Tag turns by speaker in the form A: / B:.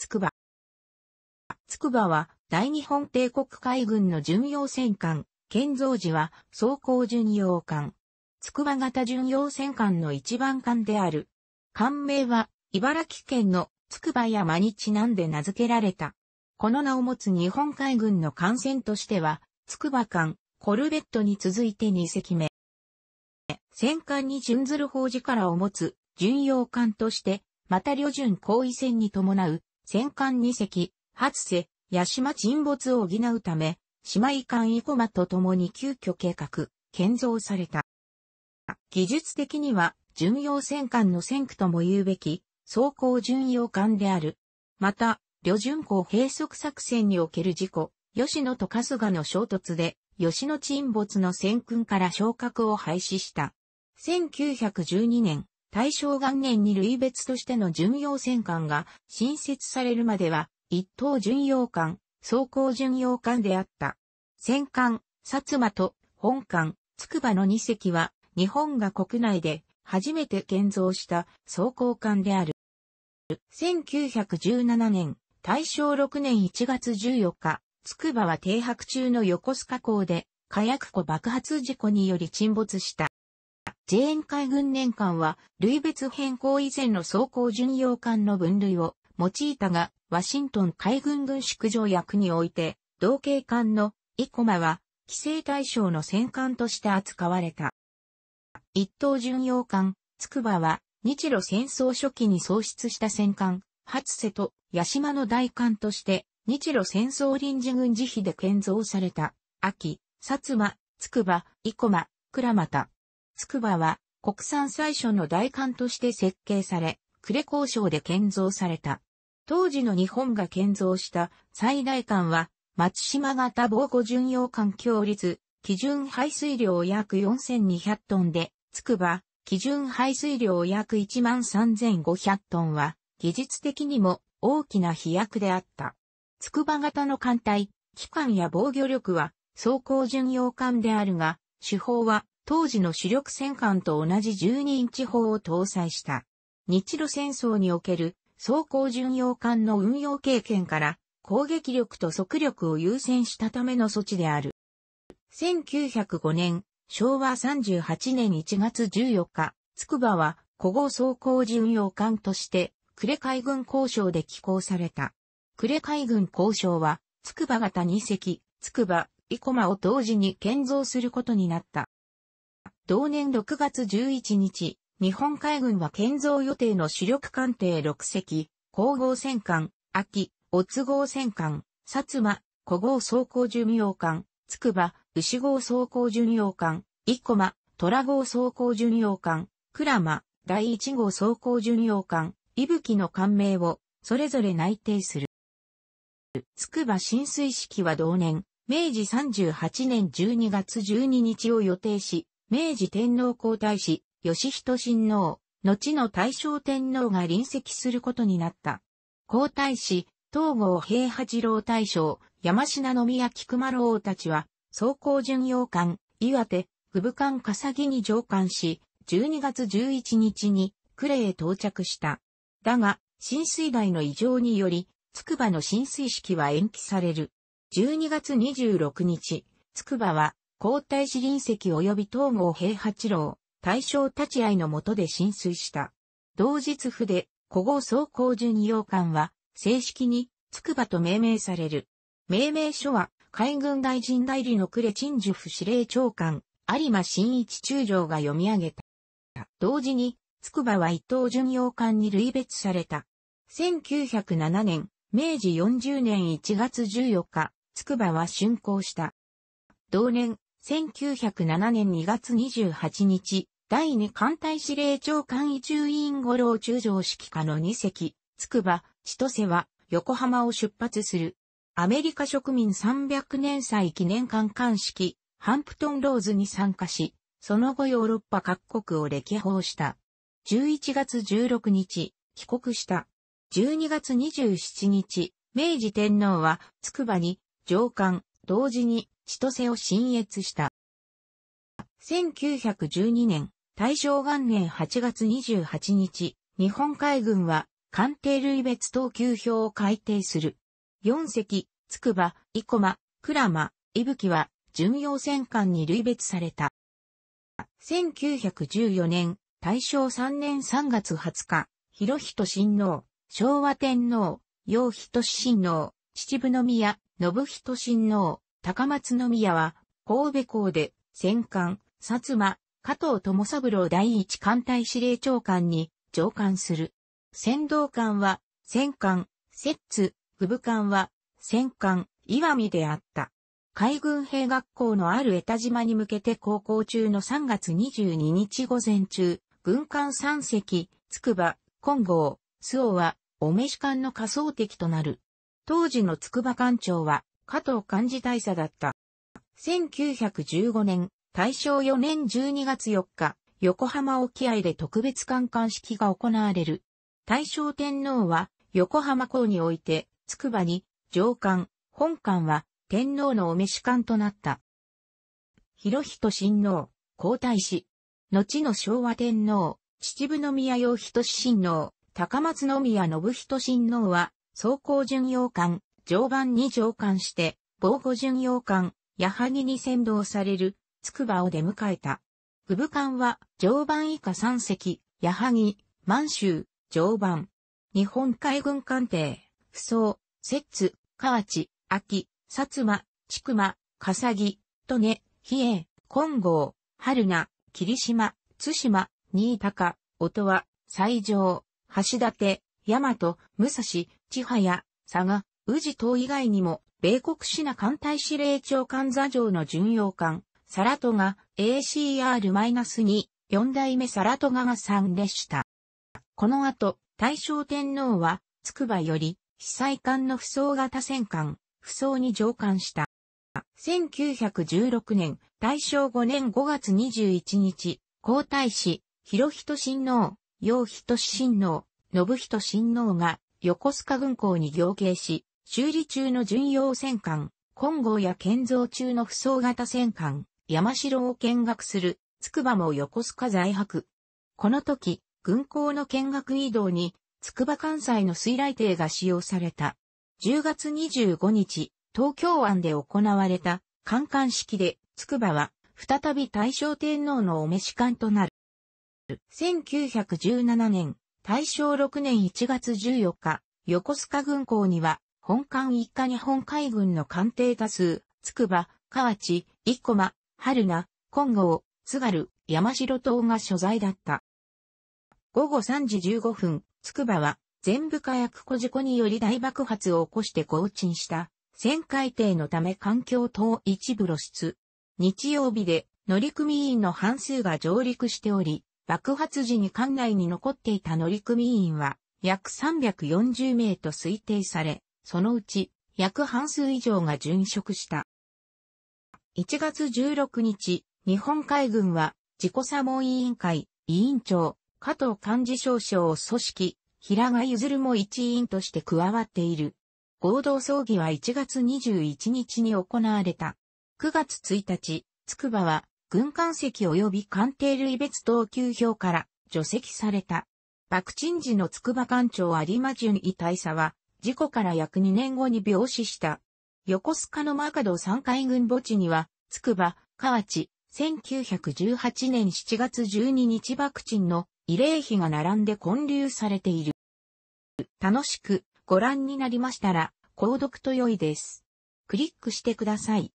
A: つくば。つくばは、大日本帝国海軍の巡洋戦艦、建造時は、装甲巡洋艦。つくば型巡洋戦艦の一番艦である。艦名は、茨城県のつくば山にちなんで名付けられた。この名を持つ日本海軍の艦船としては、つくば艦、コルベットに続いて2隻目。戦艦に準ずる法事からを持つ巡洋艦として、また旅順行為船に伴う戦艦2隻、初瀬、八島沈没を補うため、姉妹艦イコマと共に急遽計画、建造された。技術的には、巡洋戦艦の戦区とも言うべき、装甲巡洋艦である。また、旅順港閉塞作戦における事故、吉野と春日の衝突で、吉野沈没の戦訓から昇格を廃止した。1912年、大正元年に類別としての巡洋戦艦が新設されるまでは、一等巡洋艦、装甲巡洋艦であった。戦艦、薩摩と本艦、筑波の2隻は、日本が国内で初めて建造した装甲艦である。1917年、大正6年1月14日、筑波は停泊中の横須賀港で火薬庫爆発事故により沈没した。自衛海軍年間は、類別変更以前の装甲巡洋艦の分類を用いたが、ワシントン海軍軍縮条約において、同型艦のイコマは、規制対象の戦艦として扱われた。一等巡洋艦、つくばは、日露戦争初期に創出した戦艦、初瀬と八島の大艦として、日露戦争臨時軍事費で建造された、秋、薩摩、つくば、生駒、倉俣、つくばは国産最初の大艦として設計され、呉交渉で建造された。当時の日本が建造した最大艦は、松島型防護巡洋艦強率、基準排水量約4200トンで、つくば、基準排水量約13500トンは、技術的にも大きな飛躍であった。つくば型の艦隊、機関や防御力は、装甲巡洋艦であるが、手法は当時の主力戦艦と同じ12インチ砲を搭載した。日露戦争における装甲巡洋艦の運用経験から攻撃力と速力を優先したための措置である。1905年、昭和38年1月14日、筑波は古豪装甲巡洋艦として呉海軍交渉で寄港された。呉海軍交渉は筑波型2隻、筑波、生駒を同時に建造することになった。同年6月11日、日本海軍は建造予定の主力艦艇6隻、皇后戦艦、秋、お号戦艦、薩摩、古号装甲巡洋艦、つくば、牛号装甲巡洋艦、生駒、虎号装甲巡洋艦、鞍馬、第1号装甲巡洋艦、いぶきの艦名を、それぞれ内定する。つくば浸水式は同年、明治38年12月12日を予定し、明治天皇皇太子、義人親王、後の大正天皇が臨席することになった。皇太子、東郷平八郎大将、山品宮菊丸王たちは、総行巡洋艦、岩手、具部艦笠木に上艦し、12月11日に、呉へ到着した。だが、浸水害の異常により、筑波の浸水式は延期される。12月26日、筑波は皇太子隣石及び東郷平八郎、大正立ち合いのもとで浸水した。同日府で、古豪総工順洋館は、正式に、筑波と命名される。命名書は、海軍大臣代理の呉陳樹府司令長官、有馬新一中将が読み上げた。同時に、筑波は伊藤巡洋館に類別された。1907年、明治40年1月14日、筑波は竣工した。同年、1907年2月28日、第2艦隊司令長官移住院五郎中将指揮下の2隻、つくば、千歳は横浜を出発する。アメリカ植民300年祭記念館館式、ハンプトンローズに参加し、その後ヨーロッパ各国を歴訪した。11月16日、帰国した。12月27日、明治天皇は、つくばに、上官、同時に千歳を新越した。1912年、大正元年8月28日、日本海軍は艦艇類別等級表を改定する。4隻、つくば、生駒、鞍馬、伊吹は巡洋戦艦に類別された。1914年、大正3年3月20日、広人親王、昭和天皇、陽人親王、秩父宮、信人親王、高松宮は、神戸港で、戦艦、薩摩、加藤友三郎第一艦隊司令長官に上官する。先導艦は、戦艦、摂津、部部艦は、戦艦、岩見であった。海軍兵学校のある江田島に向けて航行中の3月22日午前中、軍艦3隻、筑波、金剛、周防は、お召し艦の仮想敵となる。当時の筑波官庁は加藤幹事大佐だった。1915年、大正4年12月4日、横浜沖合で特別観艦式が行われる。大正天皇は横浜港において、筑波に上官、本官は天皇のお召し官となった。広仁親王、皇太子。後の昭和天皇、秩父宮洋人親王、高松宮信仁親王は走行巡洋艦、常磐に乗艦して、防護巡洋艦、矢作に先導される、筑波を出迎えた。部部艦は、常磐以下3隻、矢作、満州、常磐。日本海軍艦艇、不装、摂津、河内、秋、薩摩、千曲、笠木、利根、比叡、金剛、春名、霧島、津島、新高、音羽、西条、橋立、大和、武蔵、千葉や、佐賀、宇治等以外にも、米国支那艦隊司令長官座上の巡洋艦、サラトガ ACR-2、4代目サラトガが3でした。この後、大正天皇は、つくばより、被災艦の不装型戦艦、不装に上艦した。1916年、大正5年5月21日、皇太子、広人親王、陽人親王、信人親王が横須賀軍港に行刑し、修理中の巡洋戦艦、金剛や建造中の扶装型戦艦、山城を見学する、筑波も横須賀在泊。この時、軍港の見学移動に、筑波関西の水雷艇が使用された。10月25日、東京湾で行われた、観艦式で、筑波は、再び大正天皇のお召し艦となる。1917年、大正6年1月14日、横須賀軍港には、本艦一家日本海軍の艦艇多数、つくば、河内、生駒、春名、金剛、津軽、山城島が所在だった。午後3時15分、つくばは、全部火薬庫事故により大爆発を起こして降沈した、旋回艇のため環境等一部露出。日曜日で乗組員の半数が上陸しており、爆発時に艦内に残っていた乗組員は約340名と推定され、そのうち約半数以上が殉職した。1月16日、日本海軍は自己作ン委員会委員長加藤幹事少将を組織平賀譲も一員として加わっている。合同葬儀は1月21日に行われた。9月1日、つくばは軍艦籍及び艦艇類別等級表から除籍された。爆沈時の筑波艦長有馬淳位大佐は、事故から約2年後に病死した。横須賀のマカド3海軍墓地には、筑波、河内、1918年7月12日爆沈の慰霊碑が並んで混流されている。楽しくご覧になりましたら、購読と良いです。クリックしてください。